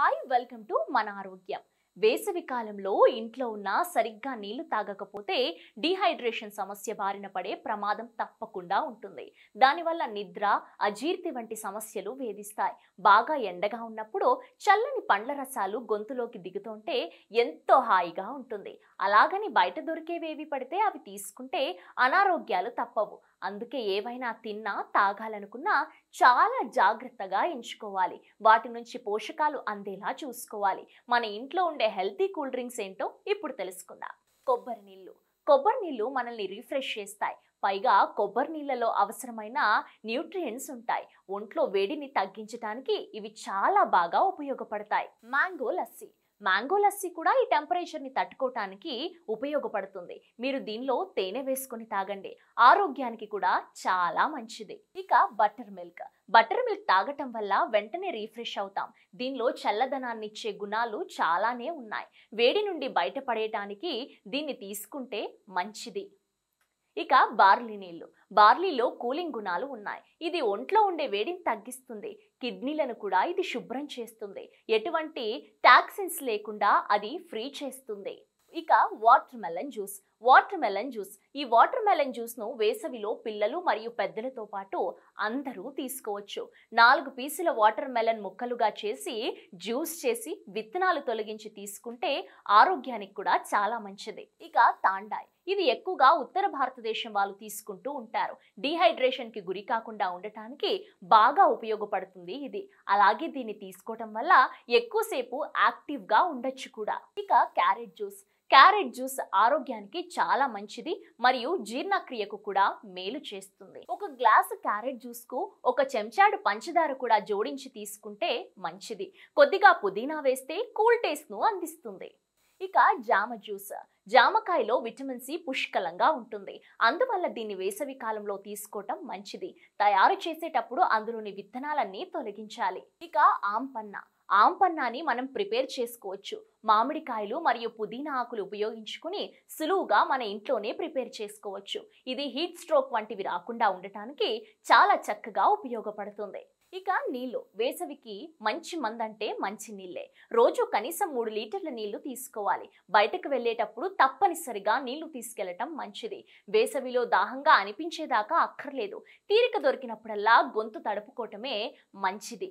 hi welcome to మన ఆరోగ్యం వేసవి కాలంలో ఇంట్లో ఉన్న సరిగ్గా నీళ్లు తాగకపోతే డీహైడ్రేషన్ సమస్య బారిన పడే ప్రమాదం తప్పకుండా ఉంటుంది దానివల్ల నిద్ర అజీర్తి వంటి సమస్యలు వేధిస్తాయి బాగా ఎండగా ఉన్నప్పుడు చల్లని పండ్ల రసాలు గొంతులోకి దిగుతుంటే ఎంతో హాయిగా ఉంటుంది అలాగని బయట దొరికేవేవి పడితే అవి తీసుకుంటే అనారోగ్యాలు తప్పవు అందుకే ఏవైనా తిన్నా తాగాలనుకున్నా చాలా జాగ్రత్తగా ఎంచుకోవాలి వాటి నుంచి పోషకాలు అందేలా చూసుకోవాలి మన ఇంట్లో ఉండే హెల్తీ కూల్ డ్రింక్స్ ఏంటో ఇప్పుడు తెలుసుకుందాం కొబ్బరి నీళ్ళు కొబ్బరి నీళ్ళు మనల్ని రిఫ్రెష్ చేస్తాయి పైగా కొబ్బరి నీళ్ళలో అవసరమైన న్యూట్రియంట్స్ ఉంటాయి ఒంట్లో వేడిని తగ్గించడానికి ఇవి చాలా బాగా ఉపయోగపడతాయి మ్యాంగో లస్సీ మ్యాంగో లస్సీ కూడా ఈ టెంపరేచర్ని తట్టుకోవటానికి ఉపయోగపడుతుంది మీరు దీనిలో తేనె వేసుకొని తాగండి ఆరోగ్యానికి కూడా చాలా మంచిది ఇక బటర్ మిల్క్ బటర్ మిల్క్ తాగటం వల్ల వెంటనే రీఫ్రెష్ అవుతాం దీనిలో చల్లదనాన్ని ఇచ్చే గుణాలు చాలానే ఉన్నాయి వేడి నుండి బయటపడేయటానికి దీన్ని తీసుకుంటే మంచిది ఇక బార్లీ నీళ్లు బార్లీలో కూలింగ్ గుణాలు ఉన్నాయి ఇది ఒంట్లో ఉండే వేడిని తగ్గిస్తుంది కిడ్నీలను కూడా ఇది శుభ్రం చేస్తుంది ఎటువంటి టాక్సిన్స్ లేకుండా అది ఫ్రీ చేస్తుంది ఇక watermelon juice watermelon juice ఈ వాటర్ మెలన్ జ్యూస్ను వేసవిలో పిల్లలు మరియు పెద్దలతో పాటు అందరూ తీసుకోవచ్చు నాలుగు పీసుల వాటర్ మెలన్ ముక్కలుగా చేసి జ్యూస్ చేసి విత్తనాలు తొలగించి తీసుకుంటే ఆరోగ్యానికి కూడా చాలా మంచిది ఇక తాండాయి ఇది ఎక్కువగా ఉత్తర భారతదేశం వాళ్ళు తీసుకుంటూ ఉంటారు డీహైడ్రేషన్కి గురి కాకుండా ఉండటానికి బాగా ఉపయోగపడుతుంది ఇది అలాగే దీన్ని తీసుకోవటం వల్ల ఎక్కువసేపు యాక్టివ్గా ఉండొచ్చు కూడా ఇక క్యారెట్ జ్యూస్ క్యారెట్ జ్యూస్ ఆరోగ్యానికి చాలా మంచిది మరియు జీర్ణక్రియకు కూడా మేలు చేస్తుంది ఒక గ్లాసు క్యారెట్ జ్యూస్కు ఒక చెంచాడు పంచదార కూడా జోడించి తీసుకుంటే మంచిది కొద్దిగా పుదీనా వేస్తే కూల్ టేస్ట్ను అందిస్తుంది ఇక జామ జ్యూస్ జామకాయలో విటమిన్ సి పుష్కలంగా ఉంటుంది అందువల్ల దీన్ని వేసవి కాలంలో తీసుకోవటం మంచిది తయారు చేసేటప్పుడు అందులోని విత్తనాలన్నీ తొలగించాలి ఇక ఆంపన్న ఆంపన్నాని మనం ప్రిపేర్ చేసుకోవచ్చు మామిడికాయలు మరియు పుదీనా ఆకులు ఉపయోగించుకుని సులువుగా మన ఇంట్లోనే ప్రిపేర్ చేసుకోవచ్చు ఇది హీట్ స్ట్రోక్ వంటివి రాకుండా ఉండటానికి చాలా చక్కగా ఉపయోగపడుతుంది ఇక నీళ్లు వేసవికి మంచి మందంటే మంచి నీళ్ళే రోజు కనీసం మూడు లీటర్ల నీళ్లు తీసుకోవాలి బయటకు వెళ్ళేటప్పుడు తప్పనిసరిగా నీళ్లు తీసుకెళ్లటం మంచిది వేసవిలో దాహంగా అనిపించేదాకా అక్కర్లేదు తీరిక దొరికినప్పుడల్లా గొంతు తడుపుకోవటమే మంచిది